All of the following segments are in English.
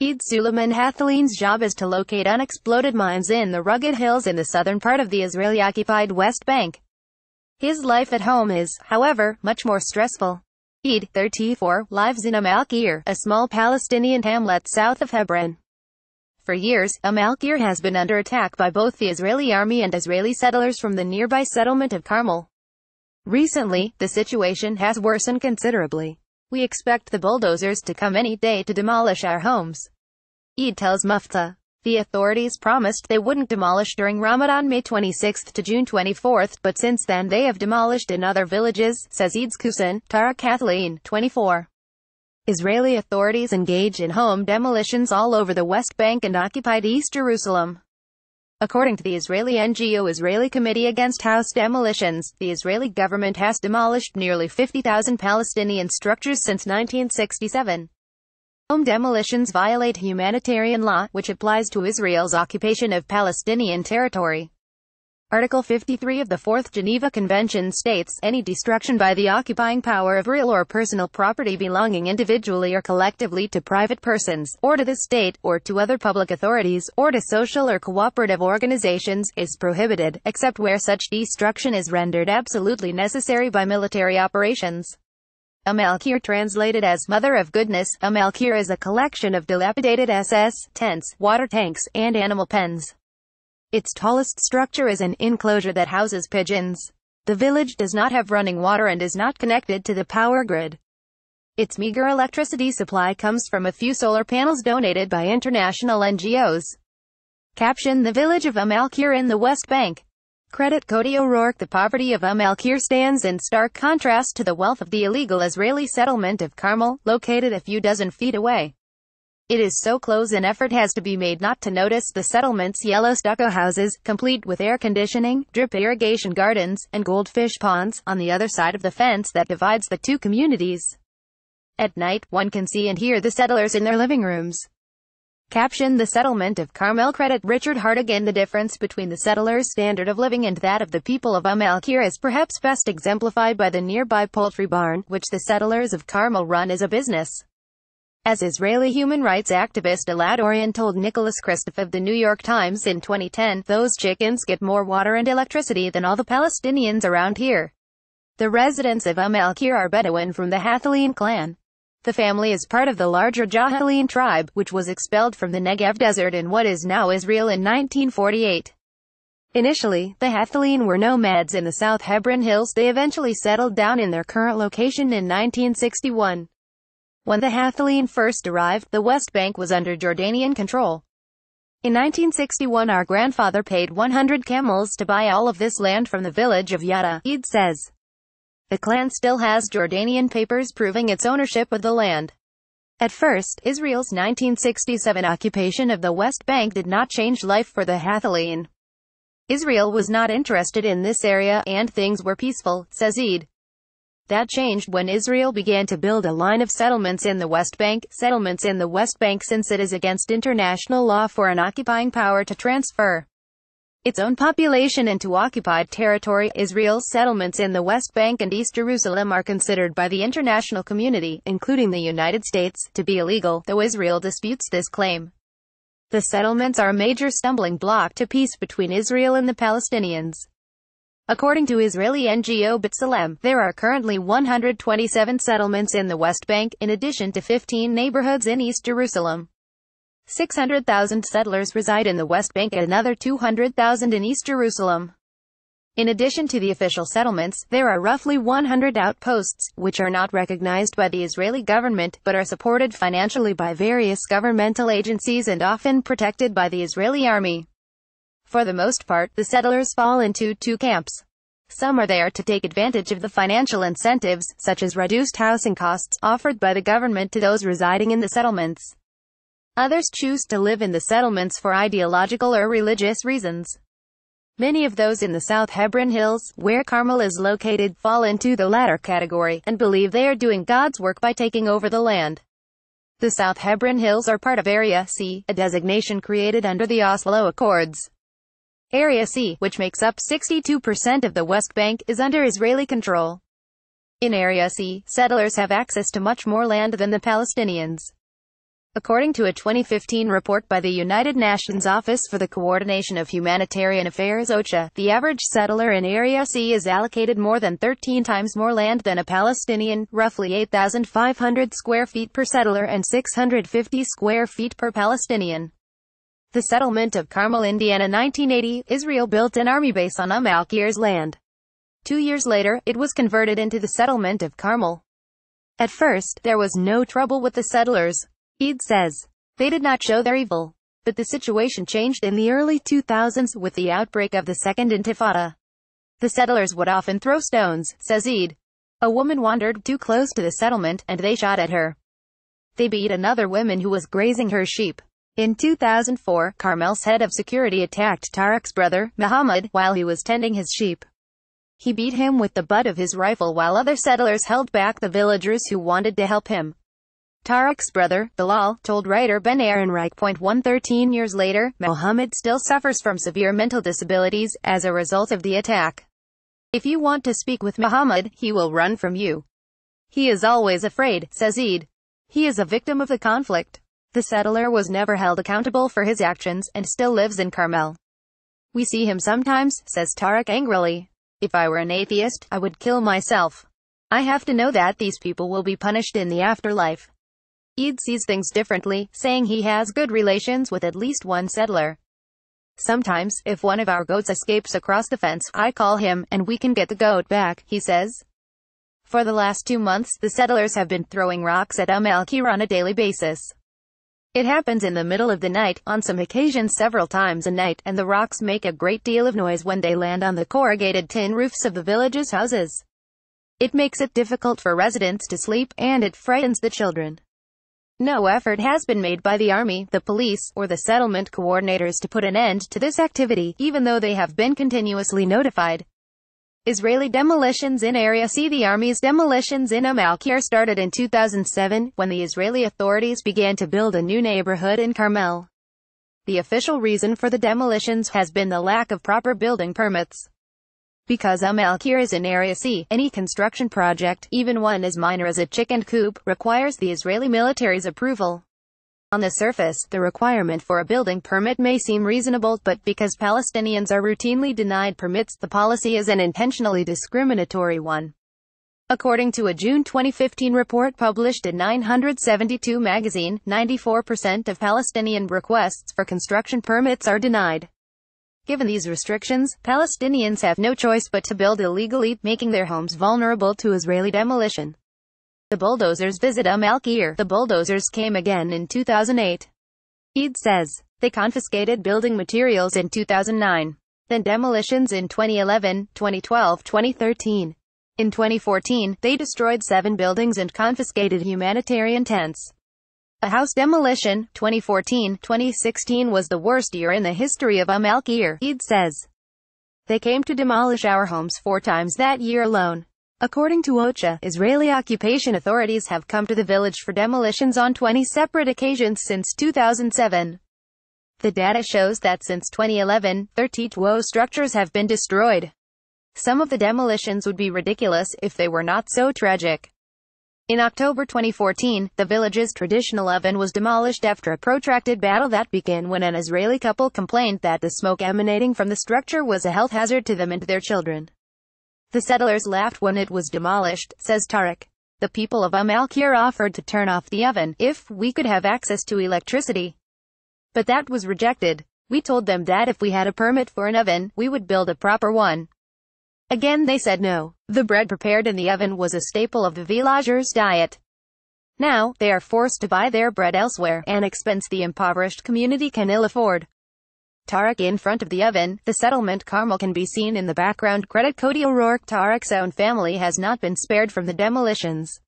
Eid Suleiman Hathaline's job is to locate unexploded mines in the rugged hills in the southern part of the Israeli-occupied West Bank. His life at home is, however, much more stressful. Eid, 34, lives in Amalkir, a small Palestinian hamlet south of Hebron. For years, Amalkir has been under attack by both the Israeli army and Israeli settlers from the nearby settlement of Carmel. Recently, the situation has worsened considerably. We expect the bulldozers to come any day to demolish our homes. Eid tells Mufta. The authorities promised they wouldn't demolish during Ramadan May 26 to June 24, but since then they have demolished in other villages, says Eid's Kusin, Tara Kathleen, 24. Israeli authorities engage in home demolitions all over the West Bank and occupied East Jerusalem. According to the Israeli NGO Israeli Committee Against House Demolitions, the Israeli government has demolished nearly 50,000 Palestinian structures since 1967. Home demolitions violate humanitarian law, which applies to Israel's occupation of Palestinian territory. Article 53 of the Fourth Geneva Convention states, any destruction by the occupying power of real or personal property belonging individually or collectively to private persons, or to the state, or to other public authorities, or to social or cooperative organizations, is prohibited, except where such destruction is rendered absolutely necessary by military operations. Amalkir translated as Mother of Goodness, Amalkir is a collection of dilapidated SS, tents, water tanks, and animal pens. Its tallest structure is an enclosure that houses pigeons. The village does not have running water and is not connected to the power grid. Its meager electricity supply comes from a few solar panels donated by international NGOs. Caption The village of Amalkir in the West Bank. Credit Cody O'Rourke The poverty of Amalkir stands in stark contrast to the wealth of the illegal Israeli settlement of Carmel, located a few dozen feet away. It is so close an effort has to be made not to notice the settlement's yellow stucco houses, complete with air conditioning, drip irrigation gardens, and goldfish ponds, on the other side of the fence that divides the two communities. At night, one can see and hear the settlers in their living rooms. Caption The settlement of Carmel credit Richard Hartigan The difference between the settlers' standard of living and that of the people of Amalkir is perhaps best exemplified by the nearby poultry barn, which the settlers of Carmel run as a business. As Israeli human rights activist Elad Orion told Nicholas Kristof of the New York Times in 2010, those chickens get more water and electricity than all the Palestinians around here. The residents of Um al Kir are Bedouin from the Hathaline clan. The family is part of the larger Jahaline tribe, which was expelled from the Negev desert in what is now Israel in 1948. Initially, the Hathaline were nomads in the South Hebron Hills. They eventually settled down in their current location in 1961. When the Hathaline first arrived, the West Bank was under Jordanian control. In 1961 our grandfather paid 100 camels to buy all of this land from the village of Yada, Eid says. The clan still has Jordanian papers proving its ownership of the land. At first, Israel's 1967 occupation of the West Bank did not change life for the Hathaline. Israel was not interested in this area, and things were peaceful, says Eid. That changed when Israel began to build a line of settlements in the West Bank. Settlements in the West Bank since it is against international law for an occupying power to transfer its own population into occupied territory. Israel's settlements in the West Bank and East Jerusalem are considered by the international community, including the United States, to be illegal, though Israel disputes this claim. The settlements are a major stumbling block to peace between Israel and the Palestinians. According to Israeli NGO B'Tselem, there are currently 127 settlements in the West Bank, in addition to 15 neighborhoods in East Jerusalem. 600,000 settlers reside in the West Bank and another 200,000 in East Jerusalem. In addition to the official settlements, there are roughly 100 outposts, which are not recognized by the Israeli government, but are supported financially by various governmental agencies and often protected by the Israeli army. For the most part, the settlers fall into two camps. Some are there to take advantage of the financial incentives, such as reduced housing costs, offered by the government to those residing in the settlements. Others choose to live in the settlements for ideological or religious reasons. Many of those in the South Hebron Hills, where Carmel is located, fall into the latter category, and believe they are doing God's work by taking over the land. The South Hebron Hills are part of Area C, a designation created under the Oslo Accords. Area C, which makes up 62% of the West Bank, is under Israeli control. In Area C, settlers have access to much more land than the Palestinians. According to a 2015 report by the United Nations Office for the Coordination of Humanitarian Affairs OCHA, the average settler in Area C is allocated more than 13 times more land than a Palestinian, roughly 8,500 square feet per settler and 650 square feet per Palestinian. The settlement of Carmel, Indiana 1980, Israel built an army base on Amalkir's land. Two years later, it was converted into the settlement of Carmel. At first, there was no trouble with the settlers. Eid says, they did not show their evil. But the situation changed in the early 2000s with the outbreak of the Second Intifada. The settlers would often throw stones, says Eid. A woman wandered too close to the settlement, and they shot at her. They beat another woman who was grazing her sheep. In 2004, Carmel's head of security attacked Tarek's brother, Muhammad, while he was tending his sheep. He beat him with the butt of his rifle while other settlers held back the villagers who wanted to help him. Tarek's brother, Bilal, told writer Ben Aaron Reich 113 years later, Mohammed still suffers from severe mental disabilities as a result of the attack. If you want to speak with Muhammad, he will run from you. He is always afraid, says Eid. He is a victim of the conflict. The settler was never held accountable for his actions, and still lives in Carmel. We see him sometimes, says Tarek angrily. If I were an atheist, I would kill myself. I have to know that these people will be punished in the afterlife. Eid sees things differently, saying he has good relations with at least one settler. Sometimes, if one of our goats escapes across the fence, I call him, and we can get the goat back, he says. For the last two months, the settlers have been throwing rocks at Um on a daily basis. It happens in the middle of the night, on some occasions several times a night, and the rocks make a great deal of noise when they land on the corrugated tin roofs of the village's houses. It makes it difficult for residents to sleep, and it frightens the children. No effort has been made by the Army, the police, or the settlement coordinators to put an end to this activity, even though they have been continuously notified. Israeli demolitions in area See the army's demolitions in Amalkir started in 2007, when the Israeli authorities began to build a new neighborhood in Carmel. The official reason for the demolitions has been the lack of proper building permits. Because Amalkir is in Area C, any construction project, even one as minor as a chicken coop, requires the Israeli military's approval. On the surface, the requirement for a building permit may seem reasonable, but because Palestinians are routinely denied permits, the policy is an intentionally discriminatory one. According to a June 2015 report published in 972 magazine, 94% of Palestinian requests for construction permits are denied. Given these restrictions, Palestinians have no choice but to build illegally, making their homes vulnerable to Israeli demolition. The bulldozers visit Amalkir. The bulldozers came again in 2008. Eid says, they confiscated building materials in 2009, then demolitions in 2011, 2012, 2013. In 2014, they destroyed seven buildings and confiscated humanitarian tents. A house demolition, 2014, 2016 was the worst year in the history of Amalkir. Eid says. They came to demolish our homes four times that year alone. According to OCHA, Israeli occupation authorities have come to the village for demolitions on 20 separate occasions since 2007. The data shows that since 2011, 30 Tuo structures have been destroyed. Some of the demolitions would be ridiculous if they were not so tragic. In October 2014, the village's traditional oven was demolished after a protracted battle that began when an Israeli couple complained that the smoke emanating from the structure was a health hazard to them and their children. The settlers laughed when it was demolished, says Tarek. The people of Amalkir offered to turn off the oven if we could have access to electricity. But that was rejected. We told them that if we had a permit for an oven, we would build a proper one. Again they said no. The bread prepared in the oven was a staple of the villagers' diet. Now, they are forced to buy their bread elsewhere, an expense the impoverished community can ill afford. Tarek in front of the oven, the settlement Carmel can be seen in the background. Credit Cody O'Rourke Tarek's own family has not been spared from the demolitions.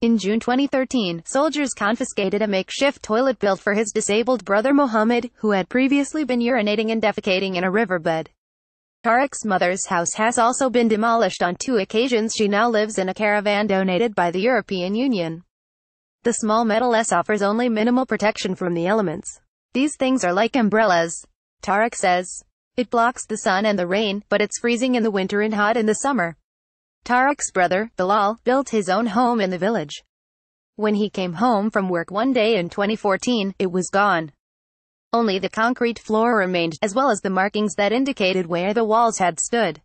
In June 2013, soldiers confiscated a makeshift toilet built for his disabled brother Mohammed, who had previously been urinating and defecating in a riverbed. Tarek's mother's house has also been demolished on two occasions she now lives in a caravan donated by the European Union. The small metal S offers only minimal protection from the elements. These things are like umbrellas. Tarek says. It blocks the sun and the rain, but it's freezing in the winter and hot in the summer. Tarek's brother, Bilal, built his own home in the village. When he came home from work one day in 2014, it was gone. Only the concrete floor remained, as well as the markings that indicated where the walls had stood.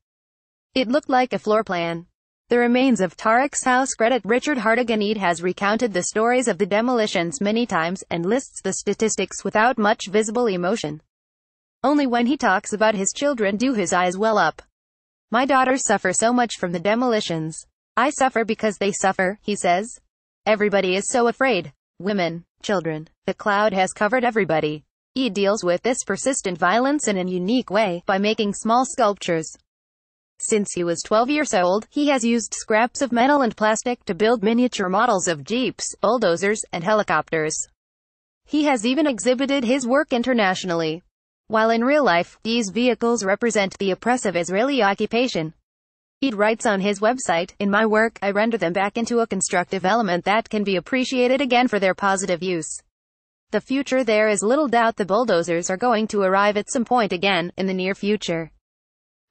It looked like a floor plan. The remains of Tarek's house credit Richard Hartiganid has recounted the stories of the demolitions many times and lists the statistics without much visible emotion. Only when he talks about his children do his eyes well up. My daughters suffer so much from the demolitions. I suffer because they suffer, he says. Everybody is so afraid. Women, children, the cloud has covered everybody. He deals with this persistent violence in a unique way, by making small sculptures. Since he was 12 years old, he has used scraps of metal and plastic to build miniature models of jeeps, bulldozers, and helicopters. He has even exhibited his work internationally while in real life, these vehicles represent the oppressive Israeli occupation. He writes on his website, In my work, I render them back into a constructive element that can be appreciated again for their positive use. The future there is little doubt the bulldozers are going to arrive at some point again, in the near future.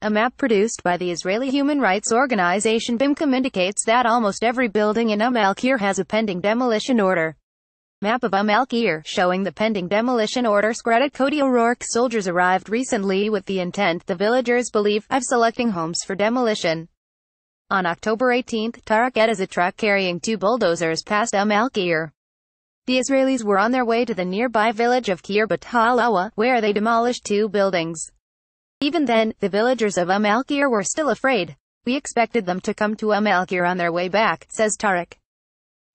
A map produced by the Israeli human rights organization BIMCOM indicates that almost every building in Um has a pending demolition order. Map of Amalkir showing the pending demolition orders Credit: Cody O'Rourke soldiers arrived recently with the intent, the villagers believe, of selecting homes for demolition. On October 18, Tarek Ed a truck carrying two bulldozers passed Amalkir. The Israelis were on their way to the nearby village of Kirbat Halawa, where they demolished two buildings. Even then, the villagers of Amalkir were still afraid. We expected them to come to Amalkir on their way back, says Tarek.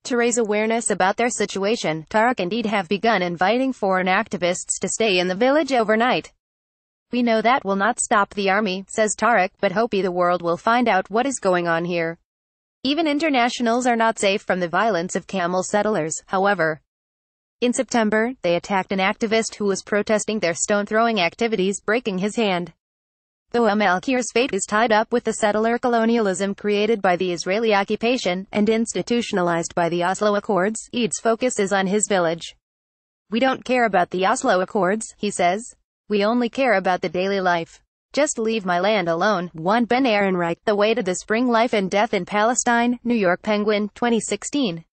To raise awareness about their situation, Tarek indeed have begun inviting foreign activists to stay in the village overnight. We know that will not stop the army, says Tarek, but hopey the world will find out what is going on here. Even internationals are not safe from the violence of camel settlers, however. In September, they attacked an activist who was protesting their stone-throwing activities, breaking his hand. Though Amalkir's fate is tied up with the settler colonialism created by the Israeli occupation, and institutionalized by the Oslo Accords, Eads' focus is on his village. We don't care about the Oslo Accords, he says. We only care about the daily life. Just leave my land alone. 1 Ben Ehrenreich, The Way to the Spring Life and Death in Palestine, New York Penguin, 2016.